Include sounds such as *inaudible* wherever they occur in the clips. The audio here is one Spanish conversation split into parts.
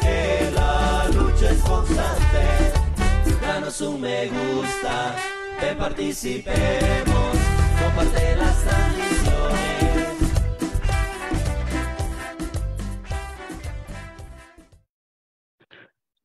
que la lucha es constante. Danos un me gusta, que participemos, comparte las tradiciones.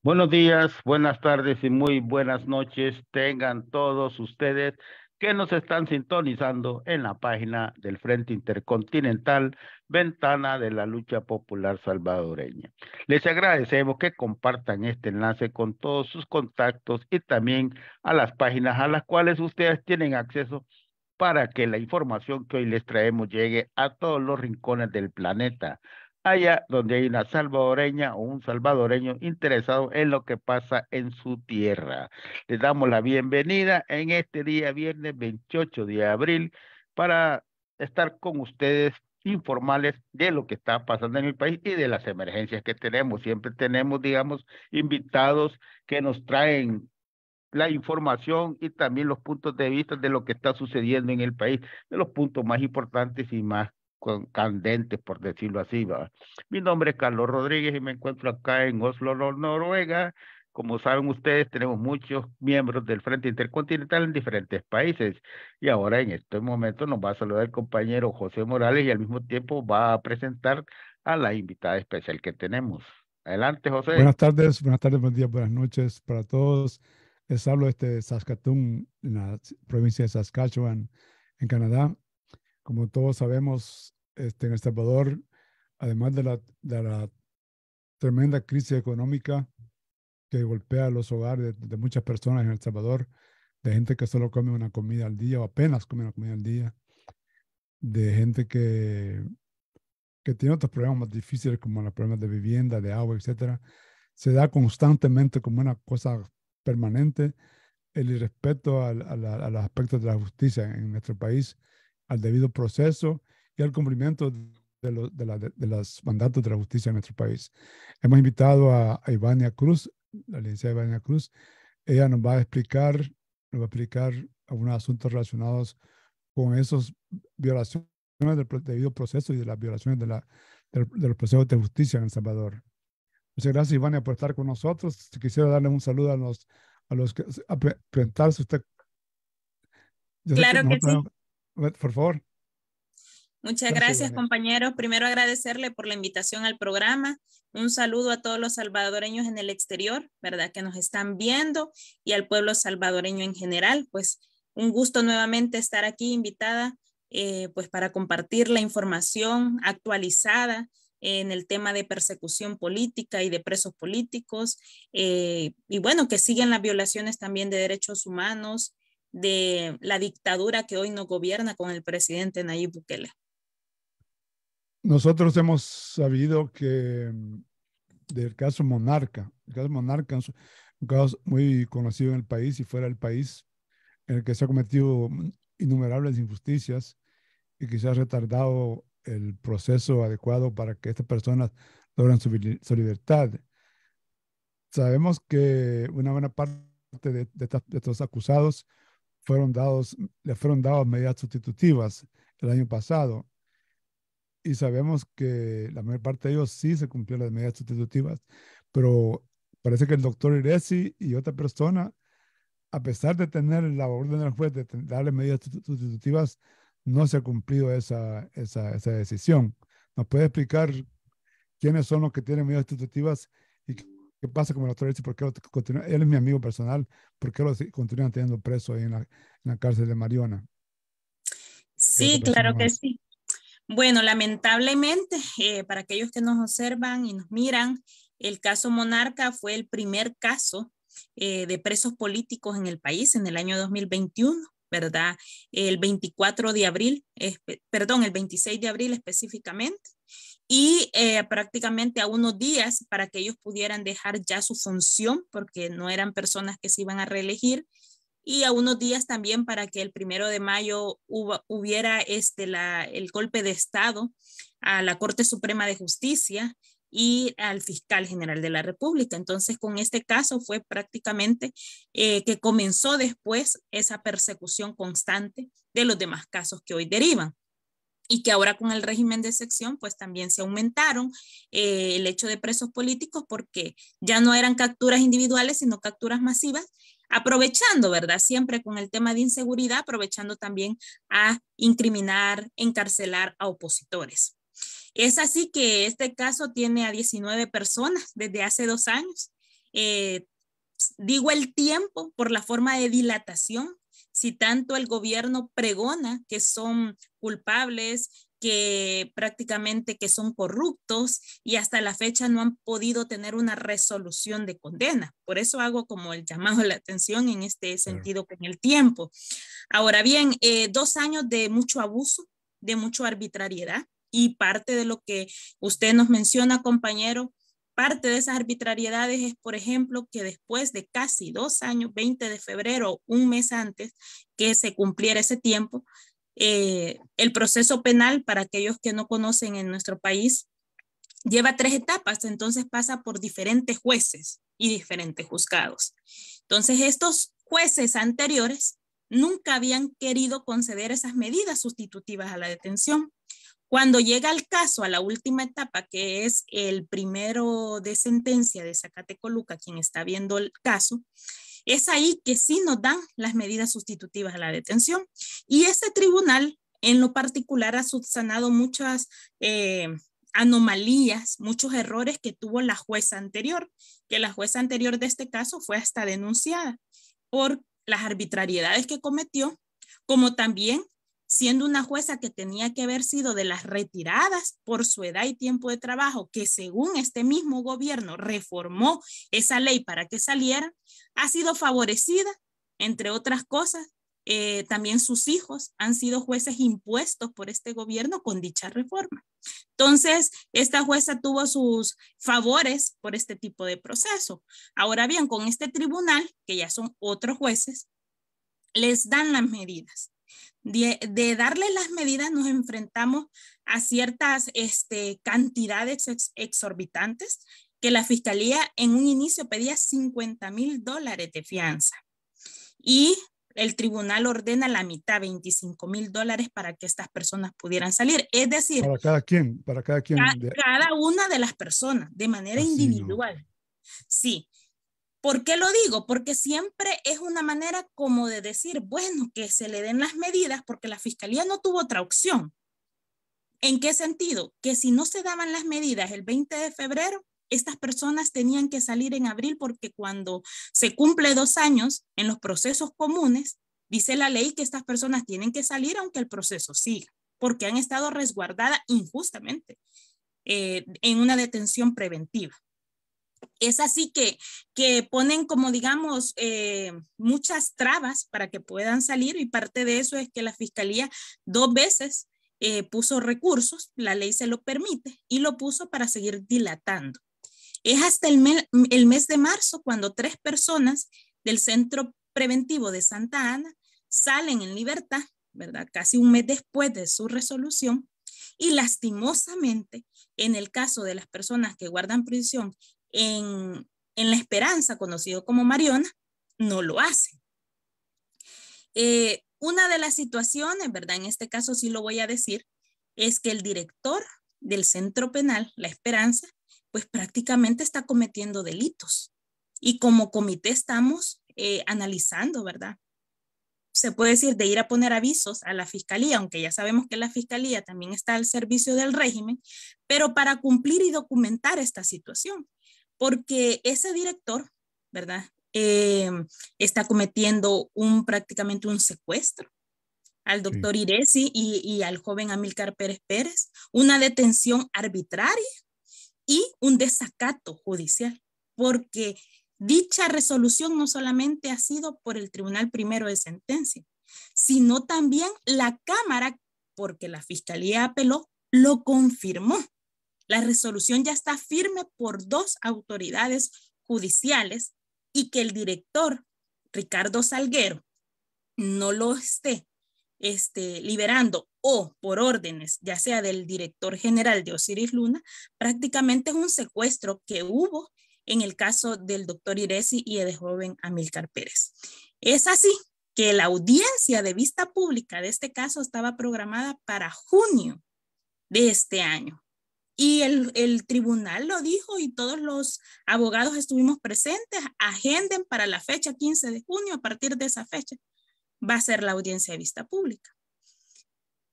Buenos días, buenas tardes y muy buenas noches tengan todos ustedes que nos están sintonizando en la página del Frente Intercontinental, ventana de la lucha popular salvadoreña. Les agradecemos que compartan este enlace con todos sus contactos y también a las páginas a las cuales ustedes tienen acceso para que la información que hoy les traemos llegue a todos los rincones del planeta allá donde hay una salvadoreña o un salvadoreño interesado en lo que pasa en su tierra. Les damos la bienvenida en este día, viernes 28 de abril, para estar con ustedes informales de lo que está pasando en el país y de las emergencias que tenemos. Siempre tenemos, digamos, invitados que nos traen la información y también los puntos de vista de lo que está sucediendo en el país, de los puntos más importantes y más candentes, por decirlo así. ¿va? Mi nombre es Carlos Rodríguez y me encuentro acá en Oslo, Noruega. Como saben ustedes, tenemos muchos miembros del Frente Intercontinental en diferentes países. Y ahora en este momento nos va a saludar el compañero José Morales y al mismo tiempo va a presentar a la invitada especial que tenemos. Adelante, José. Buenas tardes, buenas tardes, buen días, buenas noches para todos. Les hablo de Saskatoon, en la provincia de Saskatchewan, en Canadá. Como todos sabemos, este, en El Salvador, además de la, tremenda crisis económica que golpea los hogares de, muchas personas en El Salvador, de gente que solo come una comida al día o apenas come una comida al día, de gente que, que tiene otros problemas más difíciles como los problemas de vivienda, de agua, etc. Se da constantemente como una cosa permanente el irrespeto a los aspectos de la justicia en nuestro país, al debido proceso y al cumplimiento de, los de, la, de, los mandatos de la justicia en nuestro país. Hemos invitado a, Ivania Cruz, la licenciada Ivania Cruz. Ella nos va a explicar, nos va a explicar algunos asuntos relacionados con esas violaciones del debido proceso y de las violaciones de, la, de, los procesos de justicia en El Salvador. Muchas gracias, Ivania, por estar con nosotros. Quisiera darle un saludo a los, a los que a presentarse usted. claro que, sí. por favor. Muchas gracias, compañeros. Primero agradecerle por la invitación al programa. Un saludo a todos los salvadoreños en el exterior, ¿verdad? Que nos están viendo y al pueblo salvadoreño en general. Pues un gusto nuevamente estar aquí invitada, eh, pues para compartir la información actualizada eh, en el tema de persecución política y de presos políticos. Eh, y bueno, que siguen las violaciones también de derechos humanos, de la dictadura que hoy nos gobierna con el presidente Nayib Bukele. Nosotros hemos sabido que mm, del caso Monarca, el caso Monarca es un caso muy conocido en el país y fuera del país, en el que se ha cometido mm, innumerables injusticias y que se ha retardado el proceso adecuado para que estas personas logren su, libertad. Sabemos que una buena parte de, estos acusados fueron dados, le fueron dados medidas sustitutivas el año pasado y sabemos que la mayor parte de ellos sí se cumplió las medidas sustitutivas, pero parece que el doctor Iresi y otra persona, a pesar de tener la orden del juez de darle medidas sustitutivas, no se ha cumplido esa, esa, decisión. ¿Nos puede explicar quiénes son los que tienen medidas sustitutivas y qué pasa con el doctor Iresi? Él es mi amigo personal, ¿por qué lo continúan teniendo preso ahí en la, en la cárcel de Mariona? Sí, claro que sí. Bueno, lamentablemente, eh, para aquellos que nos observan y nos miran, el caso Monarca fue el primer caso eh, de presos políticos en el país en el año 2021. ¿Verdad? El 24 de abril, perdón, el 26 de abril específicamente, y eh, prácticamente a unos días para que ellos pudieran dejar ya su función, porque no eran personas que se iban a reelegir, y a unos días también para que el primero de mayo hubiera este, el golpe de Estado a la Corte Suprema de Justicia y al fiscal general de la República. Entonces, con este caso fue prácticamente eh, que comenzó después esa persecución constante de los demás casos que hoy derivan y que ahora con el régimen de sección, pues también se aumentaron eh, el hecho de presos políticos porque ya no eran capturas individuales, sino capturas masivas aprovechando, ¿verdad? Siempre con el tema de inseguridad, aprovechando también a incriminar, encarcelar a opositores. Es así que este caso tiene a 19 personas desde hace dos años. Eh, digo el tiempo por la forma de dilatación. Si tanto el gobierno pregona que son culpables que prácticamente que son corruptos y hasta la fecha no han podido tener una resolución de condena. Por eso hago como el llamado a la atención en este sentido con el tiempo. Ahora bien, eh, dos años de mucho abuso, de mucha arbitrariedad y parte de lo que usted nos menciona, compañero, parte de esas arbitrariedades es, por ejemplo, que después de casi dos años, 20 de febrero, un mes antes que se cumpliera ese tiempo, eh, el proceso penal, para aquellos que no conocen en nuestro país, lleva tres etapas, entonces pasa por diferentes jueces y diferentes juzgados. Entonces, estos jueces anteriores nunca habían querido conceder esas medidas sustitutivas a la detención. Cuando llega el caso a la última etapa, que es el primero de sentencia de Zacatecoluca, quien está viendo el caso, es ahí que sí nos dan las medidas sustitutivas a la detención. Y ese tribunal, en lo particular, ha subsanado muchas eh, anomalías, muchos errores que tuvo la jueza anterior, que la jueza anterior de este caso fue hasta denunciada por las arbitrariedades que cometió, como también siendo una jueza que tenía que haber sido de las retiradas por su edad y tiempo de trabajo, que según este mismo gobierno reformó esa ley para que saliera, ha sido favorecida, entre otras cosas. Eh, también sus hijos han sido jueces impuestos por este gobierno con dicha reforma. Entonces, esta jueza tuvo sus favores por este tipo de proceso. Ahora bien, con este tribunal, que ya son otros jueces, les dan las medidas de, darle las medidas nos enfrentamos a ciertas este, cantidades exorbitantes que la fiscalía en un inicio pedía 50 mil dólares de fianza y el tribunal ordena la mitad, 25 mil dólares para que estas personas pudieran salir. Es decir, para cada quien, para cada quien. Cada, una de las personas, de manera individual. Sí, ¿Por qué lo digo? Porque siempre es una manera como de decir, bueno, que se le den las medidas porque la fiscalía no tuvo otra opción. ¿En qué sentido? Que si no se daban las medidas el 20 de febrero, estas personas tenían que salir en abril porque cuando se cumple dos años en los procesos comunes, dice la ley que estas personas tienen que salir aunque el proceso siga, porque han estado resguardadas injustamente eh, en una detención preventiva es así que, que ponen como digamos eh, muchas trabas para que puedan salir y parte de eso es que la fiscalía dos veces eh, puso recursos, la ley se lo permite y lo puso para seguir dilatando. Es hasta el, el mes de marzo cuando tres personas del centro preventivo de Santa Ana salen en libertad, ¿verdad? Casi un mes después de su resolución. Y lastimosamente, en el caso de las personas que guardan prisión en, La Esperanza, conocido como Mariona, no lo hace. Eh, una de las situaciones, ¿verdad? En este caso sí lo voy a decir, es que el director del centro penal, La Esperanza, pues prácticamente está cometiendo delitos. Y como comité estamos eh, analizando, ¿verdad? Se puede decir de ir a poner avisos a la fiscalía, aunque ya sabemos que la fiscalía también está al servicio del régimen, pero para cumplir y documentar esta situación porque ese director, ¿verdad? Eh, está cometiendo un prácticamente un secuestro al doctor Iresi y, y, al joven Amilcar Pérez Pérez, una detención arbitraria y un desacato judicial, porque dicha resolución no solamente ha sido por el Tribunal Primero de Sentencia, sino también la Cámara, porque la Fiscalía apeló, lo confirmó. La resolución ya está firme por dos autoridades judiciales y que el director Ricardo Salguero no lo esté este, liberando o por órdenes, ya sea del director general de Osiris Luna, prácticamente es un secuestro que hubo en el caso del doctor Iresi y el joven Amílcar Pérez. Es así que la audiencia de vista pública de este caso estaba programada para junio de este año. Y el, tribunal lo dijo y todos los abogados estuvimos presentes. Agenden para la fecha 15 de junio, a partir de esa fecha va a ser la audiencia de vista pública.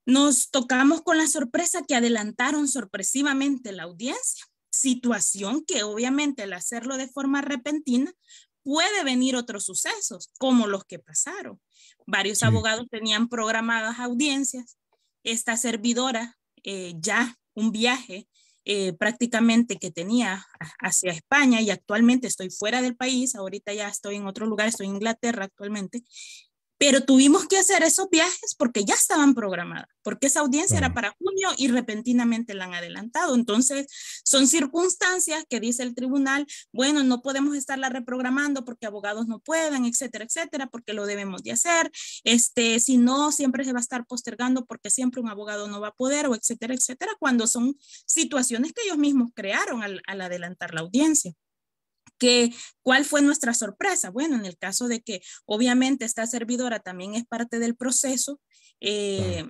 Nos tocamos con la sorpresa que adelantaron sorpresivamente la audiencia, situación que obviamente al hacerlo de forma repentina puede venir otros sucesos como los que pasaron. Varios abogados tenían programadas audiencias, esta servidora eh, ya un viaje eh, prácticamente que tenía hacia España y actualmente estoy fuera del país, ahorita ya estoy en otro lugar, estoy en Inglaterra actualmente, pero tuvimos que hacer esos viajes porque ya estaban programadas, porque esa audiencia era para junio y repentinamente la han adelantado. Entonces, son circunstancias que dice el tribunal, bueno, no podemos estarla reprogramando porque abogados no puedan, etcétera, etcétera, porque lo debemos de hacer. Este, si no, siempre se va a estar postergando porque siempre un abogado no va a poder, o etcétera, etcétera, cuando son situaciones que ellos mismos crearon al adelantar la audiencia. ¿cuál fue nuestra sorpresa? Bueno, en el caso de que obviamente esta servidora también es parte del proceso eh,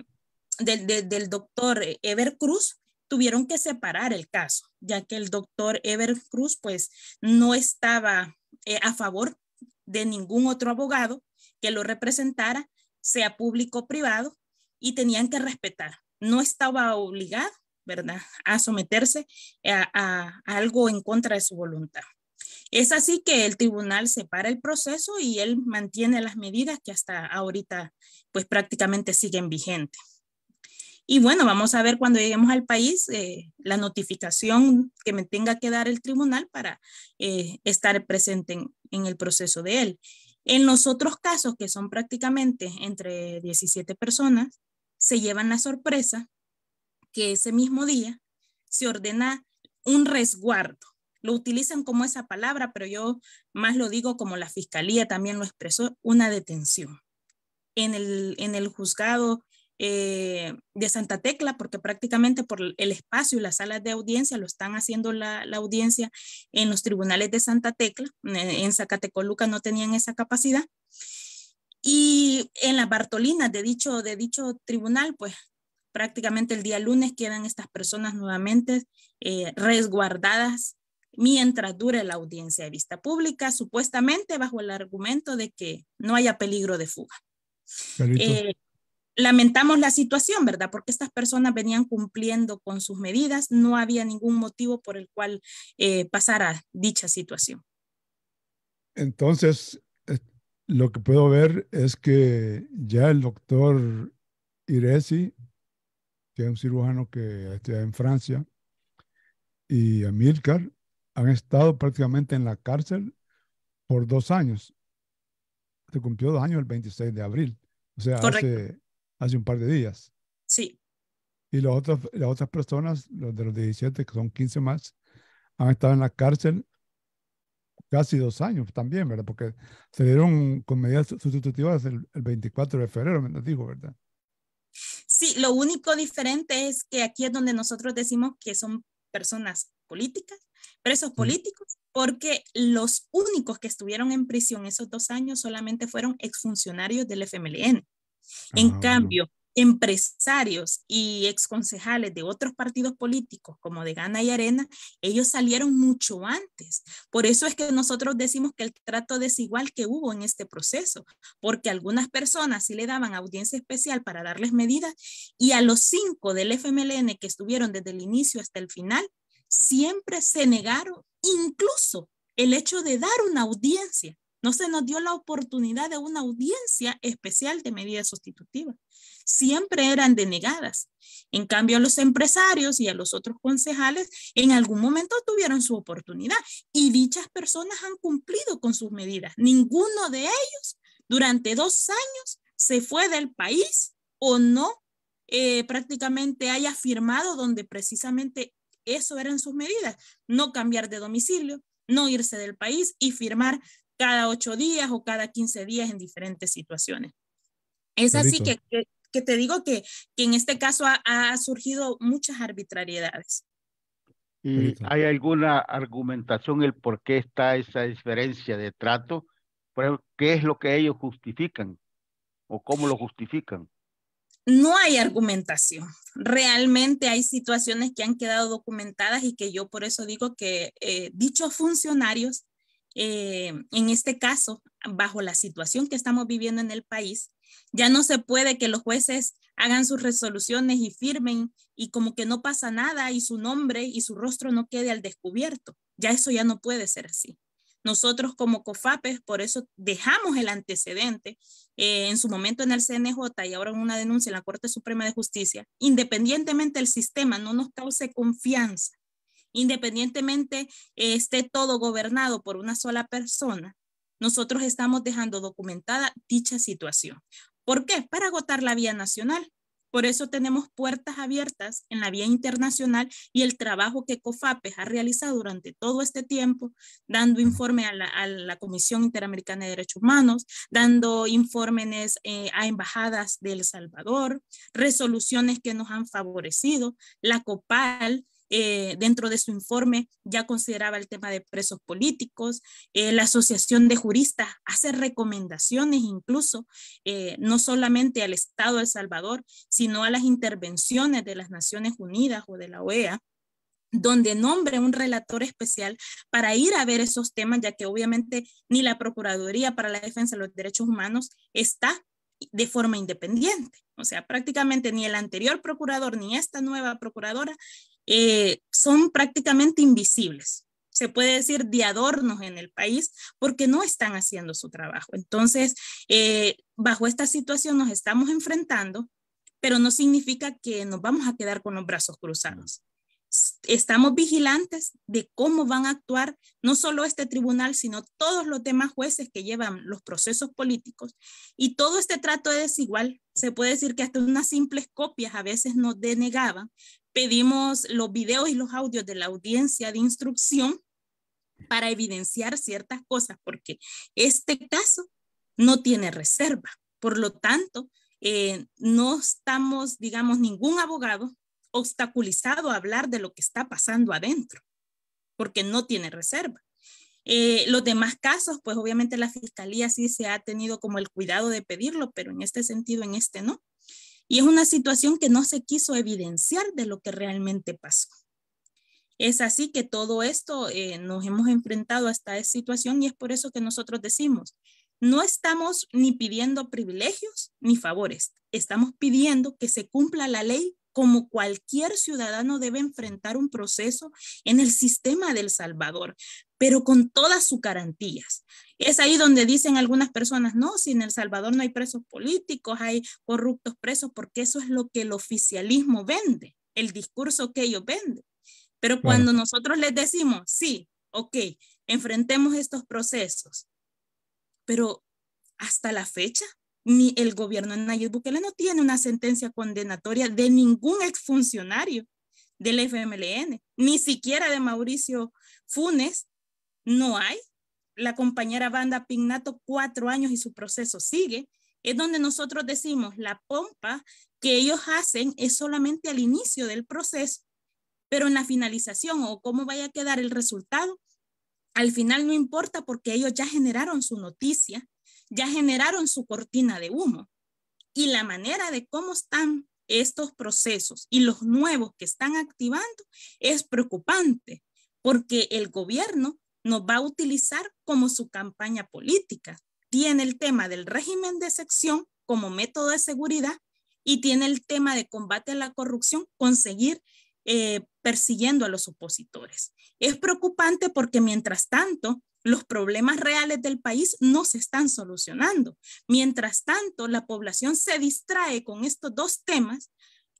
del, doctor Ever Cruz, tuvieron que separar el caso, ya que el doctor Ever Cruz pues no estaba eh, a favor de ningún otro abogado que lo representara, sea público o privado, y tenían que respetar. No estaba obligado, ¿verdad?, a someterse a algo en contra de su voluntad. Es así que el tribunal separa el proceso y él mantiene las medidas que hasta ahorita pues prácticamente siguen vigentes. Y bueno, vamos a ver cuando lleguemos al país eh, la notificación que me tenga que dar el tribunal para eh, estar presente en, en, el proceso de él. En los otros casos, que son prácticamente entre 17 personas, se llevan la sorpresa que ese mismo día se ordena un resguardo lo utilizan como esa palabra, pero yo más lo digo como la fiscalía también lo expresó, una detención. En el, en el juzgado eh, de Santa Tecla, porque prácticamente por el espacio y las salas de audiencia lo están haciendo la, la audiencia en los tribunales de Santa Tecla, eh, en, Zacatecoluca no tenían esa capacidad. Y en las Bartolinas de dicho, de dicho tribunal, pues prácticamente el día lunes quedan estas personas nuevamente eh, resguardadas mientras dure la audiencia de vista pública, supuestamente bajo el argumento de que no haya peligro de fuga. Eh, lamentamos la situación, ¿verdad? Porque estas personas venían cumpliendo con sus medidas, no había ningún motivo por el cual eh, pasara dicha situación. Entonces, eh, lo que puedo ver es que ya el doctor Iresi, que es un cirujano que está en Francia, y Amilcar han estado prácticamente en la cárcel por dos años. Se cumplió dos años el 26 de abril, o sea, hace, hace, un par de días. Sí. Y los las otras personas, los de los 17, que son 15 más, han estado en la cárcel casi dos años también, ¿verdad? Porque se dieron con medidas sustitutivas el, 24 de febrero, me lo digo, ¿verdad? Sí, lo único diferente es que aquí es donde nosotros decimos que son personas políticas presos mm. políticos, porque los únicos que estuvieron en prisión esos dos años solamente fueron exfuncionarios del FMLN. En ah, cambio, empresarios y exconcejales de otros partidos políticos como de Gana y Arena, ellos salieron mucho antes. Por eso es que nosotros decimos que el trato desigual que hubo en este proceso, porque algunas personas sí le daban audiencia especial para darles medidas y a los cinco del FMLN que estuvieron desde el inicio hasta el final, siempre se negaron incluso el hecho de dar una audiencia. No se nos dio la oportunidad de una audiencia especial de medidas sustitutivas. Siempre eran denegadas. En cambio, a los empresarios y a los otros concejales en algún momento tuvieron su oportunidad y dichas personas han cumplido con sus medidas. Ninguno de ellos durante dos años se fue del país o no eh, prácticamente haya firmado donde precisamente eso eran sus medidas, no cambiar de domicilio, no irse del país y firmar cada ocho días o cada quince días en diferentes situaciones. Es así que, que, te digo que, que, en este caso ha, surgido muchas arbitrariedades. hay alguna argumentación el por qué está esa diferencia de trato? ¿qué es lo que ellos justifican o cómo lo justifican? no hay argumentación. Realmente hay situaciones que han quedado documentadas y que yo por eso digo que eh, dichos funcionarios, eh, en este caso, bajo la situación que estamos viviendo en el país, ya no se puede que los jueces hagan sus resoluciones y firmen y como que no pasa nada y su nombre y su rostro no quede al descubierto. Ya eso ya no puede ser así. Nosotros como COFAPES, por eso dejamos el antecedente eh, en su momento en el CNJ y ahora en una denuncia en la Corte Suprema de Justicia, independientemente del sistema no nos cause confianza, independientemente eh, esté todo gobernado por una sola persona, nosotros estamos dejando documentada dicha situación. ¿Por qué? Para agotar la vía nacional por eso tenemos puertas abiertas en la vía internacional y el trabajo que COFAPES ha realizado durante todo este tiempo, dando informe a la, Comisión Interamericana de Derechos Humanos, dando informes eh, a embajadas de El Salvador, resoluciones que nos han favorecido, la COPAL, eh, dentro de su informe ya consideraba el tema de presos políticos, eh, la Asociación de Juristas hace recomendaciones incluso, eh, no solamente al Estado de El Salvador, sino a las intervenciones de las Naciones Unidas o de la OEA donde nombre un relator especial para ir a ver esos temas, ya que obviamente ni la Procuraduría para la Defensa de los Derechos Humanos está de forma independiente. O sea, prácticamente ni el anterior procurador ni esta nueva procuradora eh, son prácticamente invisibles. Se puede decir de adornos en el país porque no están haciendo su trabajo. Entonces, eh, bajo esta situación nos estamos enfrentando, pero no significa que nos vamos a quedar con los brazos cruzados. Estamos vigilantes de cómo van a actuar no solo este tribunal, sino todos los demás jueces que llevan los procesos políticos. Y todo este trato de desigual, se puede decir que hasta unas simples copias a veces nos denegaban, pedimos los videos y los audios de la audiencia de instrucción para evidenciar ciertas cosas, porque este caso no tiene reserva. Por lo tanto, eh, no estamos, digamos, ningún abogado obstaculizado a hablar de lo que está pasando adentro, porque no tiene reserva. Eh, los demás casos, pues obviamente la fiscalía sí se ha tenido como el cuidado de pedirlo, pero en este sentido, en este no. Y es una situación que no se quiso evidenciar de lo que realmente pasó. Es así que todo esto eh, nos hemos enfrentado a esta situación y es por eso que nosotros decimos, no estamos ni pidiendo privilegios ni favores, estamos pidiendo que se cumpla la ley como cualquier ciudadano debe enfrentar un proceso en el sistema del Salvador, pero con todas sus garantías. Es ahí donde dicen algunas personas, no, si en El Salvador no hay presos políticos, hay corruptos presos, porque eso es lo que el oficialismo vende, el discurso que ellos venden. Pero cuando nosotros les decimos, sí, ok, enfrentemos estos procesos, pero hasta la fecha, ni el gobierno de Nayib Bukele no tiene una sentencia condenatoria de ningún exfuncionario del FMLN, ni siquiera de Mauricio Funes, no hay. La compañera Banda Pignato, cuatro años y su proceso sigue. Es donde nosotros decimos, la pompa que ellos hacen es solamente al inicio del proceso, pero en la finalización o cómo vaya a quedar el resultado, al final no importa porque ellos ya generaron su noticia, ya generaron su cortina de humo. Y la manera de cómo están estos procesos y los nuevos que están activando es preocupante porque el gobierno nos va a utilizar como su campaña política. Tiene el tema del régimen de sección como método de seguridad y tiene el tema de combate a la corrupción, conseguir eh, persiguiendo a los opositores. Es preocupante porque mientras tanto, los problemas reales del país no se están solucionando. Mientras tanto, la población se distrae con estos dos temas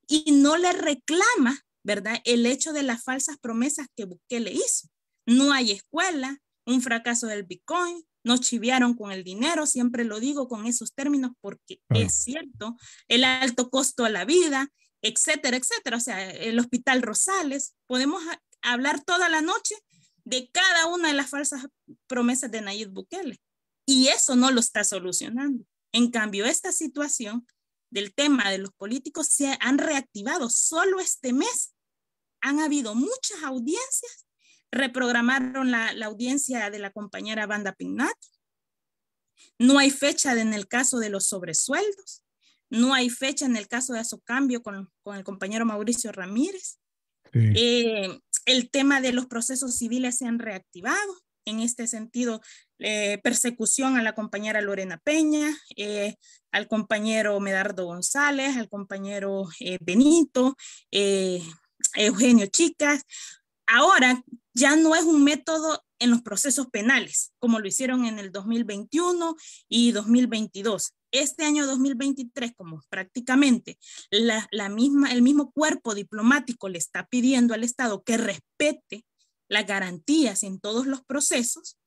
y no le reclama, ¿verdad?, el hecho de las falsas promesas que le hizo no hay escuela, un fracaso del Bitcoin, nos chiviaron con el dinero, siempre lo digo con esos términos porque es cierto, el alto costo a la vida, etcétera, etcétera. O sea, el Hospital Rosales, podemos hablar toda la noche de cada una de las falsas promesas de Nayib Bukele y eso no lo está solucionando. En cambio, esta situación del tema de los políticos se han reactivado solo este mes. Han habido muchas audiencias reprogramaron la, audiencia de la compañera Banda Pignat. No hay fecha en el caso de los sobresueldos. No hay fecha en el caso de cambio con, con el compañero Mauricio Ramírez. Eh, el tema de los procesos civiles se han reactivado. En este sentido, eh, persecución a la compañera Lorena Peña, eh, al compañero Medardo González, al compañero Benito, Eugenio Chicas. Ahora ya no es un método en los procesos penales, como lo hicieron en el 2021 y 2022. Este año 2023, como prácticamente la, misma, el mismo cuerpo diplomático le está pidiendo al Estado que respete las garantías en todos los procesos,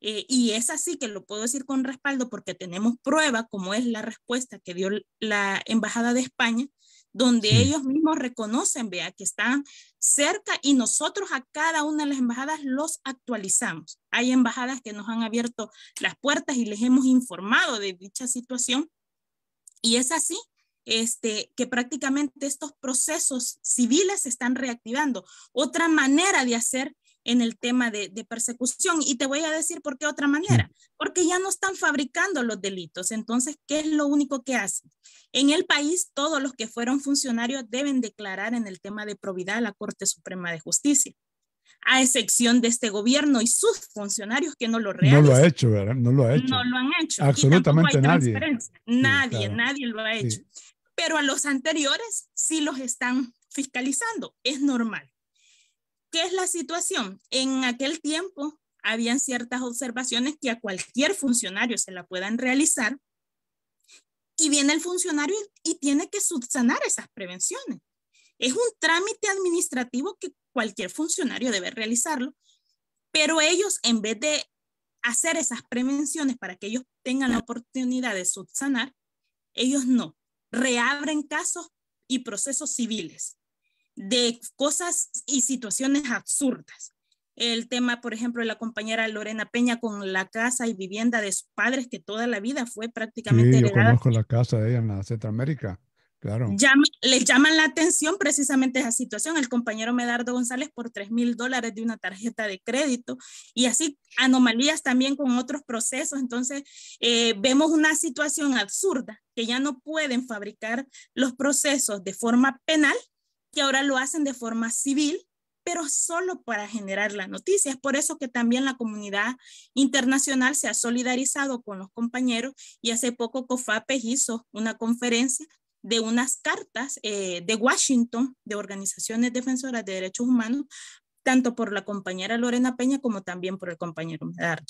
eh, y es así que lo puedo decir con respaldo porque tenemos prueba, como es la respuesta que dio la Embajada de España donde ellos mismos reconocen, vea, que están cerca y nosotros a cada una de las embajadas los actualizamos. Hay embajadas que nos han abierto las puertas y les hemos informado de dicha situación. Y es así este, que prácticamente estos procesos civiles se están reactivando. Otra manera de hacer en el tema de, persecución. Y te voy a decir por qué otra manera, mm. porque ya no están fabricando los delitos. Entonces, ¿qué es lo único que hacen? En el país, todos los que fueron funcionarios deben declarar en el tema de probidad a la Corte Suprema de Justicia a excepción de este gobierno y sus funcionarios que no lo han No lo ha hecho, ¿verdad? No lo ha hecho. No lo han hecho. Absolutamente nadie. Nadie, nadie lo ha hecho. Pero a los anteriores sí los están fiscalizando. Es normal. ¿Qué es la situación? En aquel tiempo habían ciertas observaciones que a cualquier funcionario se la puedan realizar y viene el funcionario y, tiene que subsanar esas prevenciones. Es un trámite administrativo que cualquier funcionario debe realizarlo, pero ellos en vez de hacer esas prevenciones para que ellos tengan la oportunidad de subsanar, ellos no, reabren casos y procesos civiles de cosas y situaciones absurdas. El tema, por ejemplo, de la compañera Lorena Peña con la casa y vivienda de sus padres, que toda la vida fue prácticamente. Sí, yo conozco la casa de ella en la Centroamérica. Claro. les llaman la atención precisamente esa situación. El compañero Medardo González por 3 mil dólares de una tarjeta de crédito y así anomalías también con otros procesos. Entonces, eh, vemos una situación absurda que ya no pueden fabricar los procesos de forma penal, que ahora lo hacen de forma civil, pero solo para generar la noticia. Es por eso que también la comunidad internacional se ha solidarizado con los compañeros y hace poco COFAPES hizo una conferencia de unas cartas eh, de Washington, de organizaciones defensoras de derechos humanos, tanto por la compañera Lorena Peña como también por el compañero Medardo.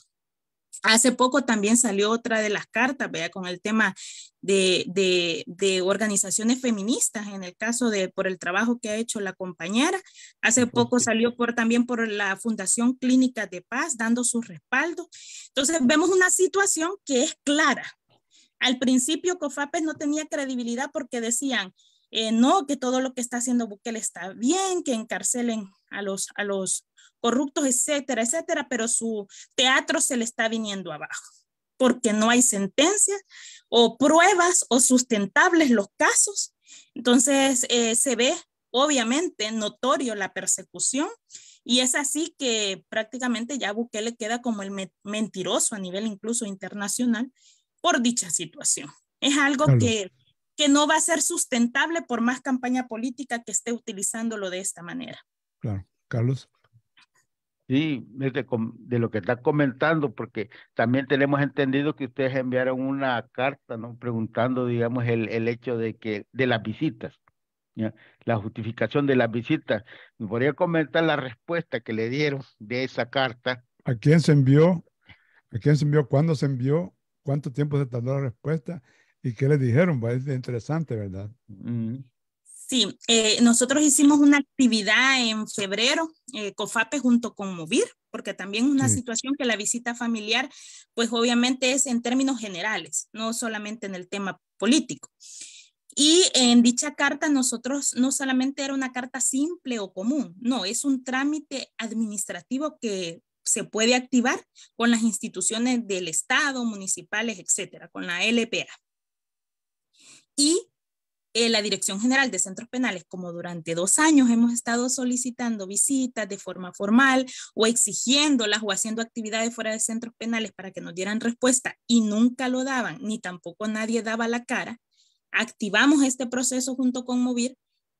Hace poco también salió otra de las cartas, vea, con el tema de, organizaciones feministas, en el caso de por el trabajo que ha hecho la compañera. Hace poco salió por, también por la Fundación Clínica de Paz, dando su respaldo. Entonces, vemos una situación que es clara. Al principio, COFAPES no tenía credibilidad porque decían, eh, no, que todo lo que está haciendo Bukele está bien, que encarcelen a los, a los corruptos, etcétera, etcétera, pero su teatro se le está viniendo abajo porque no hay sentencias o pruebas o sustentables los casos. Entonces eh, se ve obviamente notorio la persecución y es así que prácticamente ya Bukele queda como el mentiroso a nivel incluso internacional por dicha situación. Es algo que no va a ser sustentable por más campaña política que esté utilizándolo de esta manera. Claro, Carlos. Sí, de, lo que está comentando, porque también tenemos entendido que ustedes enviaron una carta, ¿no? Preguntando, digamos, el, el hecho de que, de las visitas, ¿ya? la justificación de las visitas. ¿Me podría comentar la respuesta que le dieron de esa carta? ¿A quién se envió? ¿A quién se envió? ¿Cuándo se envió? ¿Cuánto tiempo se tardó la respuesta? ¿Y qué le dijeron? Va, pues, es interesante, ¿verdad? Mm. Sí, eh, nosotros hicimos una actividad en febrero, eh, COFAPE junto con Movir, porque también es una situación que la visita familiar, pues obviamente es en términos generales, no solamente en el tema político. Y en dicha carta nosotros no solamente era una carta simple o común, no, es un trámite administrativo que se puede activar con las instituciones del Estado, municipales, etcétera, con la LPA. Y eh, la Dirección General de Centros Penales, como durante dos años hemos estado solicitando visitas de forma formal o exigiéndolas o haciendo actividades fuera de centros penales para que nos dieran respuesta y nunca lo daban, ni tampoco nadie daba la cara, activamos este proceso junto con Movir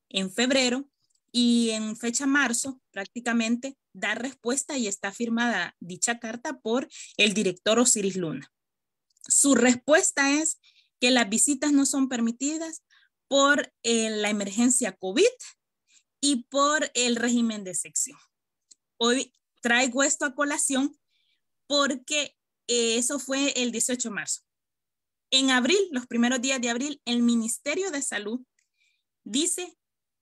en febrero y en fecha marzo prácticamente da respuesta y está firmada dicha carta por el director Osiris Luna. Su respuesta es que las visitas no son permitidas por eh, la emergencia COVID y por el régimen de sección. Hoy traigo esto a colación porque eh, eso fue el 18 de marzo. En abril, los primeros días de abril, el Ministerio de Salud dice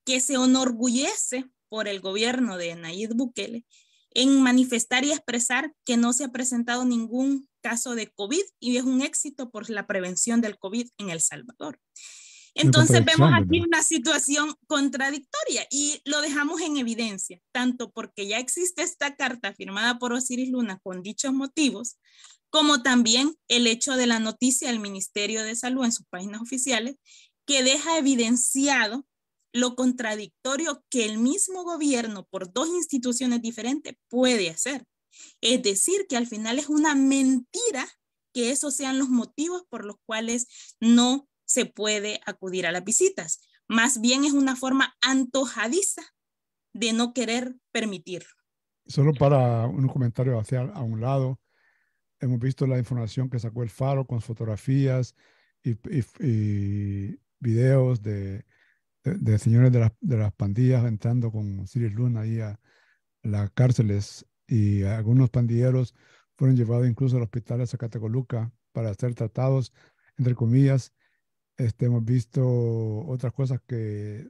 que se enorgullece por el gobierno de Nayib Bukele en manifestar y expresar que no se ha presentado ningún caso de COVID y es un éxito por la prevención del COVID en El Salvador. Entonces vemos aquí una situación contradictoria y lo dejamos en evidencia, tanto porque ya existe esta carta firmada por Osiris Luna con dichos motivos, como también el hecho de la noticia del Ministerio de Salud en sus páginas oficiales, que deja evidenciado lo contradictorio que el mismo gobierno por dos instituciones diferentes puede hacer. Es decir, que al final es una mentira que esos sean los motivos por los cuales no se puede acudir a las visitas. Más bien es una forma antojadiza de no querer permitir Solo para un comentario hacia a un lado, hemos visto la información que sacó el Faro con fotografías y, videos de, señores de las, pandillas entrando con Sirius Luna ahí a las cárceles y algunos pandilleros fueron llevados incluso al hospital de Zacatecoluca para ser tratados, entre comillas, este, hemos visto otras cosas que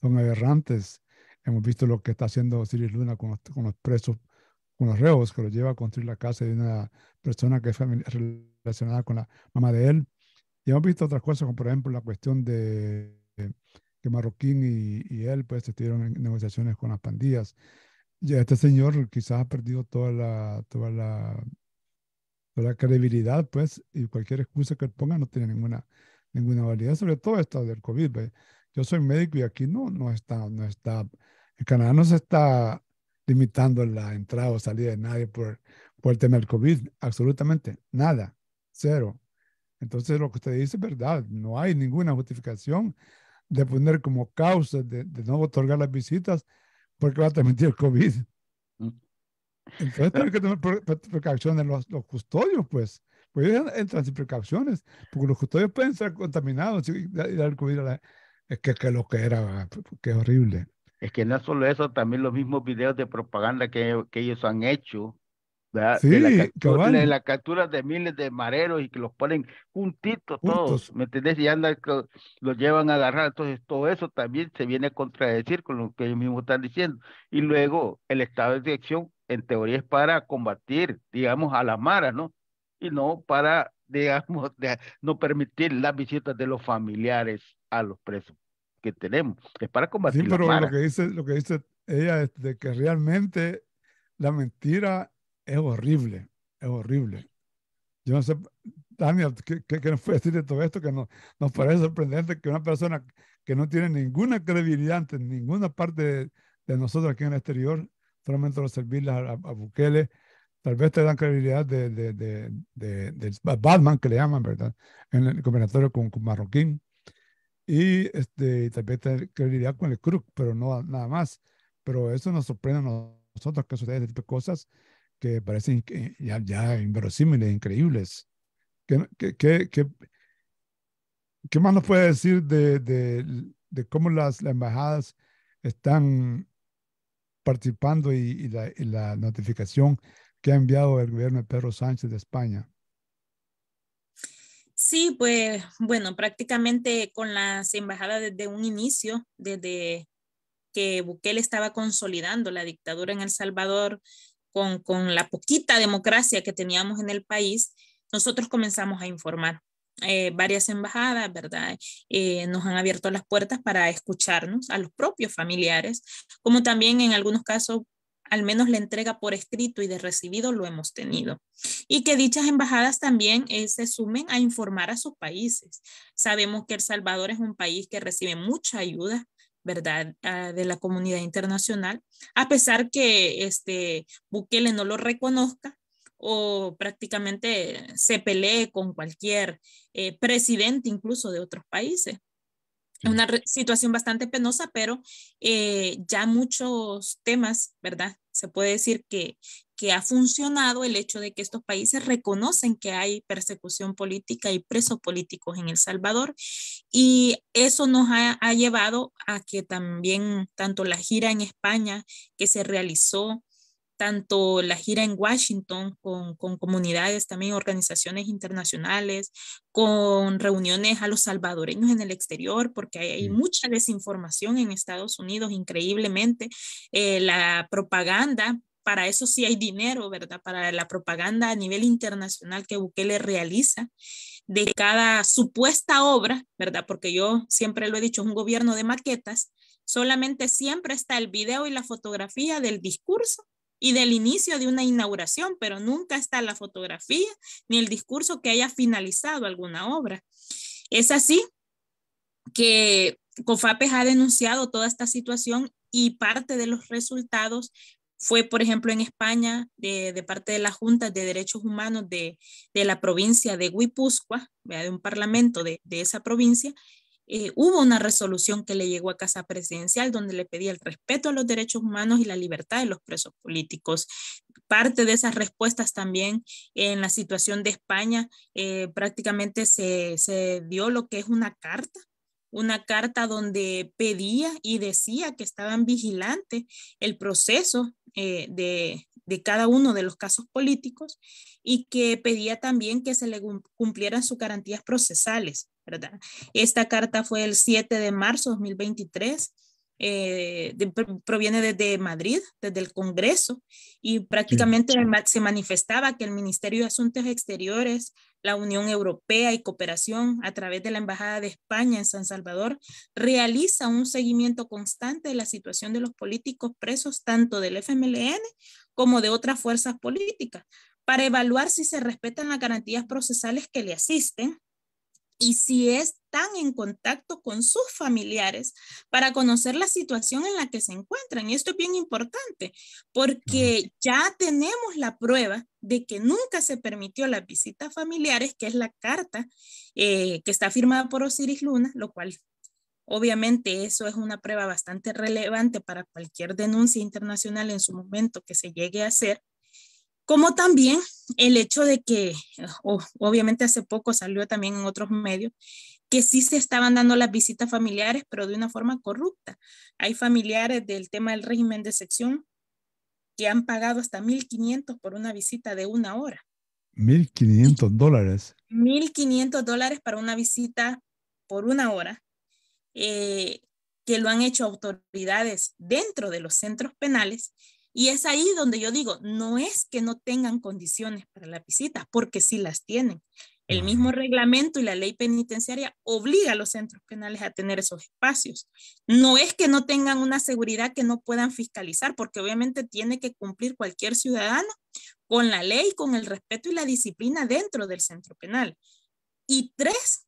son aberrantes. Hemos visto lo que está haciendo Siris Luna con los, presos, con los reos, que lo lleva a construir la casa de una persona que es relacionada con la mamá de él. Y hemos visto otras cosas, como por ejemplo la cuestión de que Marroquín y, él pues estuvieron en negociaciones con las pandillas. Y este señor quizás ha perdido toda la, toda la, toda la credibilidad, pues, y cualquier excusa que él ponga no tiene ninguna ninguna validez sobre todo esto del COVID. Yo soy médico y aquí no, no está, no está, en Canadá no se está limitando la entrada o salida de nadie por, por el tema del COVID, absolutamente nada, cero. Entonces lo que usted dice es verdad, no hay ninguna justificación de poner como causa de, no otorgar las visitas porque va a transmitir el COVID. Mm. Entonces tenemos que tener precauciones los custodios, pues. Pues ellos entran sin precauciones, porque los custodios pueden estar contaminados y dar Es que, lo que era, ah, que horrible. Es que no solo eso, también los mismos videos de propaganda que, que ellos han hecho, Sí, de, la captura, de la captura, de miles de mareros y que los ponen juntitos todos, ¿me entendés? Y andan, los llevan a agarrar. Entonces, todo eso también se viene a contradecir con lo que ellos mismos están diciendo. Y luego, el estado de dirección, en teoría, es para combatir, digamos, a la mara, ¿no? y no para, *laughs* digamos, no permitir las visitas de los familiares a los presos que tenemos. Es para combatir sí, pero la lo que dice, lo que dice ella es de que realmente la mentira es horrible, es horrible. Yo no sé, Daniel, ¿qué, qué, nos puede decir de todo esto? Que no, nos parece sorprendente que una persona que no tiene ninguna credibilidad ante ninguna parte de, nosotros aquí en el exterior, solamente los servirle a, a, a Bukele, Tal vez te dan credibilidad de, de, Batman, que le llaman, ¿verdad? En el combinatorio con, con Marroquín. Y este, tal vez te dan credibilidad con el Crook, pero no nada más. Pero eso nos sorprende a nosotros que sucede este tipo de cosas que parecen eh, ya, ya inverosímiles, increíbles. ¿Qué, qué, qué, qué, más nos puede decir de, de, cómo las, las, embajadas están participando y, la, y, la, notificación que ha enviado el gobierno de Pedro Sánchez de España? Sí, pues bueno, prácticamente con las embajadas desde un inicio, desde que Bukele estaba consolidando la dictadura en El Salvador con, con la poquita democracia que teníamos en el país, nosotros comenzamos a informar. Eh, varias embajadas, ¿verdad? Eh, nos han abierto las puertas para escucharnos a los propios familiares, como también en algunos casos al menos la entrega por escrito y de recibido lo hemos tenido. Y que dichas embajadas también eh, se sumen a informar a sus países. Sabemos que El Salvador es un país que recibe mucha ayuda, ¿verdad?, ah, de la comunidad internacional, a pesar que este Bukele no lo reconozca o prácticamente se pelee con cualquier eh, presidente incluso de otros países una situación bastante penosa, pero eh, ya muchos temas, ¿verdad? Se puede decir que, que ha funcionado el hecho de que estos países reconocen que hay persecución política y presos políticos en El Salvador y eso nos ha, ha llevado a que también tanto la gira en España que se realizó tanto la gira en Washington con, con, comunidades, también organizaciones internacionales, con reuniones a los salvadoreños en el exterior, porque hay, mucha desinformación en Estados Unidos, increíblemente. Eh, la propaganda, para eso sí hay dinero, ¿verdad? Para la propaganda a nivel internacional que Bukele realiza de cada supuesta obra, ¿verdad? Porque yo siempre lo he dicho, es un gobierno de maquetas, solamente siempre está el video y la fotografía del discurso y del inicio de una inauguración, pero nunca está la fotografía ni el discurso que haya finalizado alguna obra. Es así que COFAPES ha denunciado toda esta situación y parte de los resultados fue, por ejemplo, en España, de, parte de la Junta de Derechos Humanos de, la provincia de Guipúzcoa, de un parlamento de, de esa provincia, eh, hubo una resolución que le llegó a Casa Presidencial donde le pedía el respeto a los derechos humanos y la libertad de los presos políticos. Parte de esas respuestas también en la situación de España eh, prácticamente se, dio lo que es una carta una carta donde pedía y decía que estaban vigilantes el proceso eh, de, de, cada uno de los casos políticos y que pedía también que se le cumplieran sus garantías procesales. Esta carta fue el 7 de marzo eh, de 2023. proviene desde Madrid, desde el Congreso, y prácticamente se manifestaba que el Ministerio de Asuntos Exteriores, la Unión Europea y Cooperación, a través de la Embajada de España en San Salvador, realiza un seguimiento constante de la situación de los políticos presos, tanto del FMLN como de otras fuerzas políticas, para evaluar si se respetan las garantías procesales que le asisten y si están en contacto con sus familiares para conocer la situación en la que se encuentran. Y esto es bien importante porque ya tenemos la prueba de que nunca se permitió las visitas familiares, que es la carta eh, que está firmada por Osiris Luna, lo cual obviamente eso es una prueba bastante relevante para cualquier denuncia internacional en su momento que se llegue a hacer como también el hecho de que, obviamente hace poco salió también en otros medios, que sí se estaban dando las visitas familiares, pero de una forma corrupta. Hay familiares del tema del régimen de sección que han pagado hasta 1.500 por una visita de una hora. 1.500 dólares. 1.500 dólares para una visita por una hora, eh, que lo han hecho autoridades dentro de los centros penales y es ahí donde yo digo, no es que no tengan condiciones para la visita, porque sí las tienen. El mismo reglamento y la ley penitenciaria obliga a los centros penales a tener esos espacios. No es que no tengan una seguridad que no puedan fiscalizar, porque obviamente tiene que cumplir cualquier ciudadano con la ley, con el respeto y la disciplina dentro del centro penal. Y tres,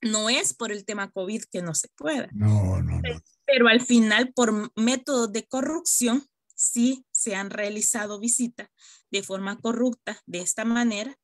no es por el tema COVID que no se pueda. No, no, no. Pero al final, por métodos de corrupción, si se han realizado visitas de forma corrupta de esta manera